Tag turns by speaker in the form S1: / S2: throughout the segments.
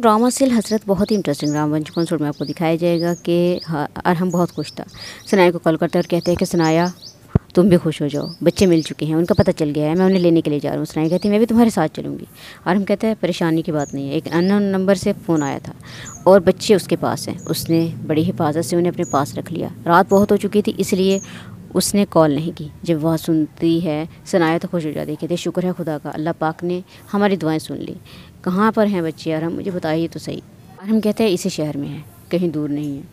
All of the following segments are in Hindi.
S1: ड्रामा सेल हसरत बहुत ही इंटरेस्टिंग ड्रामा चुका में आपको दिखाया जाएगा कि और हम बहुत खुश था सनाया को कॉल करते और कहते हैं कि सनाया तुम भी खुश हो जाओ बच्चे मिल चुके हैं उनका पता चल गया है मैं उन्हें लेने के लिए जा रहा हूँ सनाया कहती मैं भी तुम्हारे साथ चलूँगी और हम कहते हैं परेशानी की बात नहीं है एक अन नंबर से फ़ोन आया था और बच्चे उसके पास हैं उसने बड़ी हिफाजत से उन्हें अपने पास रख लिया रात बहुत हो चुकी थी इसलिए उसने कॉल नहीं की जब वह सुनती है सुनाया तो खुश हो जाती है कहते शुक्र है खुदा का अल्लाह पाक ने हमारी दुआएं सुन ली कहाँ पर हैं बच्चे यार हम मुझे बताइए तो सही और हम कहते हैं इसी शहर में है कहीं दूर नहीं है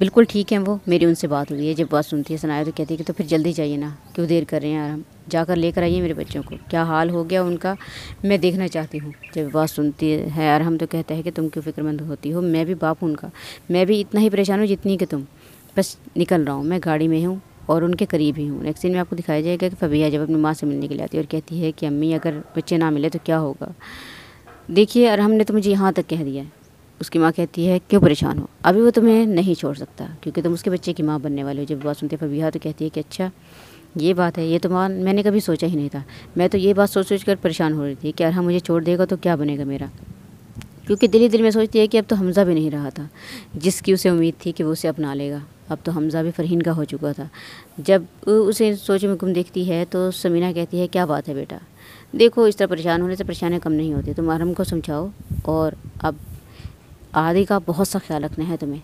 S1: बिल्कुल ठीक है वो मेरी उनसे बात हुई है जब बात सुनती है सुनाया तो कहती है कि तो फिर जल्दी जाइए ना क्यों देर कर रहे हैं यार हम जाकर लेकर आइए मेरे बच्चों को क्या हाल हो गया उनका मैं देखना चाहती हूँ जब बात सुनती है यार हम तो कहते हैं कि तुम क्यों फिक्रमंद होती हो मैं भी बाप हूँ उनका मैं भी इतना ही परेशान हूँ जितनी कि तुम बस निकल रहा हूँ मैं गाड़ी में हूँ और उनके करीब ही हूँ नेक्स्ट सीन में आपको दिखाया जाएगा कि फ़बिया जब अपनी माँ से मिलने के लिए आती है और कहती है कि अम्मी अगर बच्चे ना मिले तो क्या होगा देखिए अरहम ने तो मुझे यहाँ तक कह दिया है उसकी माँ कहती है क्यों परेशान हो अभी वो तुम्हें नहीं छोड़ सकता क्योंकि तुम उसके बच्चे की माँ बनने वाले हो जब बात सुनते फबिया तो कहती है कि अच्छा ये बात है ये तो माँ मैंने कभी सोचा ही नहीं था मैं तो ये बात सोच सोच कर परेशान हो रही थी कि अरहम हम हाँ, मुझे छोड़ देगा तो क्या बनेगा मेरा क्योंकि दिल ही दिल में सोचती है कि अब तो हमज़ा भी नहीं रहा था जिसकी उसे उम्मीद थी कि वो उसे अपना लेगा अब तो हमज़ा भी फ़रहीन का हो चुका था जब उसे सोच में गुम देखती है तो समीना कहती है क्या बात है बेटा देखो इस तरह परेशान होने से परेशानियाँ कम नहीं होती तुम आरम को समझाओ और अब आदि का बहुत सा ख्याल रखना है तुम्हें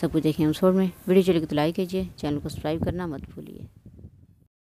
S1: सब कुछ देखें हम छोड़ में वीडियो चलिए तो लाइक कीजिए चैनल को सब्सक्राइब करना मत भूलिए